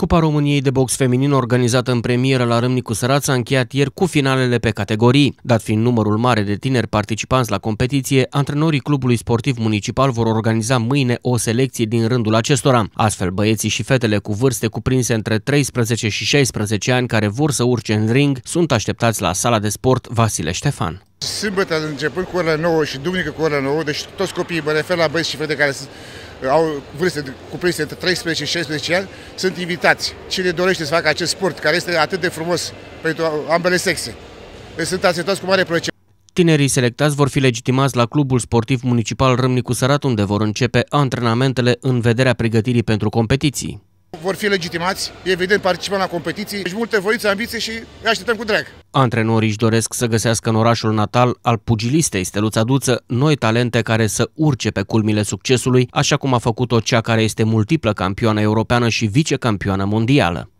Cupa României de box feminin organizată în premieră la Râmnicu Săraț a încheiat ieri cu finalele pe categorii. Dat fiind numărul mare de tineri participanți la competiție, antrenorii clubului sportiv municipal vor organiza mâine o selecție din rândul acestora. Astfel, băieții și fetele cu vârste cuprinse între 13 și 16 ani care vor să urce în ring sunt așteptați la sala de sport Vasile Ștefan. Sâmbătă începând cu ora 9 și duminică cu ora 9, deci toți copiii, mă refer la băieți și fete care sunt uh, au vârste cuprinse între 13 și 16 ani, sunt invitați. Cine dorește să facă acest sport, care este atât de frumos pentru ambele sexe, deci sunt acceptați cu mare plăcere. Tinerii selectați vor fi legitimați la Clubul Sportiv Municipal Râmnicu Sărat, unde vor începe antrenamentele în vederea pregătirii pentru competiții. Vor fi legitimați, evident participăm la competiții, deci multe voințe, ambiții și îi așteptăm cu drag. Antrenorii își doresc să găsească în orașul natal al pugilistei Steluța Duță noi talente care să urce pe culmile succesului, așa cum a făcut-o cea care este multiplă campioană europeană și vicecampioană mondială.